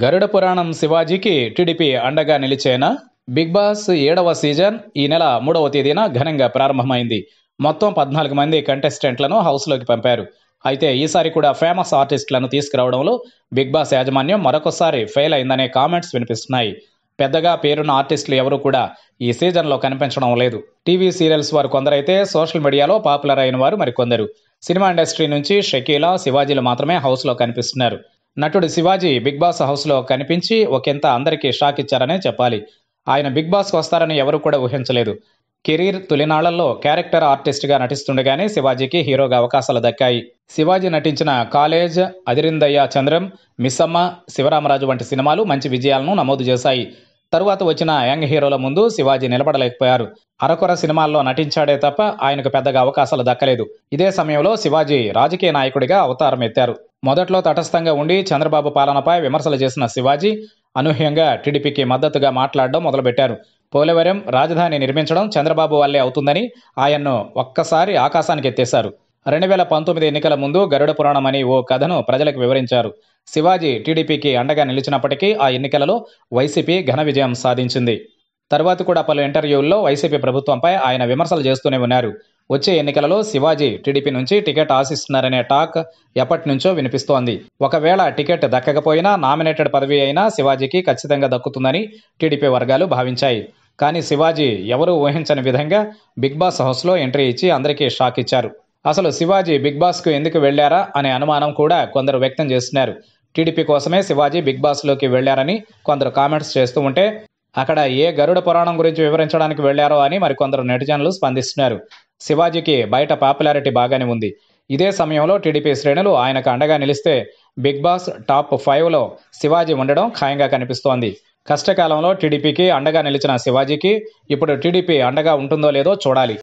గరుడ పురాణం శివాజీకి టీడీపీ అండగా నిలిచేనా బిగ్ బాస్ ఏడవ సీజన్ ఈ నెల మూడవ తేదీన ఘనంగా ప్రారంభమైంది మొత్తం పద్నాలుగు మంది కంటెస్టెంట్లను హౌస్లోకి పంపారు అయితే ఈసారి కూడా ఫేమస్ ఆర్టిస్టులను తీసుకురావడంలో బిగ్ బాస్ యాజమాన్యం మరొకసారి ఫెయిల్ అయిందనే కామెంట్స్ వినిపిస్తున్నాయి పెద్దగా పేరున్న ఆర్టిస్టులు ఎవరూ కూడా ఈ సీజన్లో కనిపించడం లేదు టీవీ సీరియల్స్ వారు కొందరైతే సోషల్ మీడియాలో పాపులర్ అయిన వారు మరికొందరు సినిమా ఇండస్ట్రీ నుంచి షకీలా శివాజీలు మాత్రమే హౌస్లో కనిపిస్తున్నారు నటుడు శివాజీ బిగ్ బాస్ హౌస్లో కనిపించి ఒకంత అందరికీ షాక్ ఇచ్చారనే చెప్పాలి ఆయన బిగ్ బాస్కి వస్తారని ఎవరు కూడా ఊహించలేదు కెరీర్ తొలినాళ్లలో క్యారెక్టర్ ఆర్టిస్ట్గా నటిస్తుండగానే శివాజీకి హీరోగా అవకాశాలు దక్కాయి శివాజీ నటించిన కాలేజ్ అదిరిందయ్య చంద్రం మిస్సమ్మ శివరామరాజు వంటి సినిమాలు మంచి విజయాలను నమోదు చేశాయి తరువాత వచ్చిన యంగ్ హీరోల ముందు శివాజీ నిలబడలేకపోయారు అరకొర సినిమాల్లో నటించాడే తప్ప ఆయనకు పెద్దగా అవకాశాలు దక్కలేదు ఇదే సమయంలో శివాజీ రాజకీయ నాయకుడిగా అవతారం ఎత్తారు మొదట్లో తటస్థంగా ఉండి చంద్రబాబు పాలనపై విమర్శలు చేసిన శివాజీ అనూహ్యంగా టీడీపీకి మద్దతుగా మాట్లాడడం మొదలుపెట్టారు పోలవరం రాజధాని నిర్మించడం చంద్రబాబు వల్లే అవుతుందని ఆయన్ను ఒక్కసారి ఆకాశానికి ఎత్తేశారు రెండు వేల పంతొమ్మిది ఎన్నికల ముందు గరుడ పురాణం అని ఓ కథను ప్రజలకు వివరించారు శివాజీ టీడీపీకి అండగా నిలిచినప్పటికీ ఆ ఎన్నికలలో వైసీపీ ఘన విజయం సాధించింది తర్వాత కూడా పలు ఇంటర్వ్యూల్లో వైసీపీ ప్రభుత్వంపై ఆయన విమర్శలు చేస్తూనే ఉన్నారు వచ్చే ఎన్నికలలో శివాజీ టీడీపీ నుంచి టికెట్ ఆశిస్తున్నారనే టాక్ ఎప్పటి నుంచో వినిపిస్తోంది ఒకవేళ టికెట్ దక్కకపోయినా నామినేటెడ్ పదవి అయినా శివాజీకి ఖచ్చితంగా దక్కుతుందని టీడీపీ వర్గాలు భావించాయి కానీ శివాజీ ఎవరూ ఊహించని విధంగా బిగ్ బాస్ హౌస్లో ఎంట్రీ ఇచ్చి అందరికీ షాక్ ఇచ్చారు అసలు శివాజీ బిగ్ బాస్కు ఎందుకు వెళ్లారా అనే అనుమానం కూడా కొందరు వ్యక్తం చేస్తున్నారు టీడీపీ కోసమే శివాజీ బిగ్ బాస్లోకి వెళ్లారని కొందరు కామెంట్స్ చేస్తూ ఉంటే అక్కడ ఏ గరుడ పురాణం గురించి వివరించడానికి వెళ్లారో అని మరికొందరు నెటిజన్లు స్పందిస్తున్నారు శివాజీకి బయట పాపులారిటీ బాగానే ఉంది ఇదే సమయంలో టీడీపీ శ్రేణులు ఆయనకు అండగా నిలిస్తే బిగ్ బాస్ టాప్ ఫైవ్లో శివాజీ ఉండడం ఖాయంగా కనిపిస్తోంది కష్టకాలంలో టీడీపీకి అండగా నిలిచిన శివాజీకి ఇప్పుడు టీడీపీ అండగా ఉంటుందో లేదో చూడాలి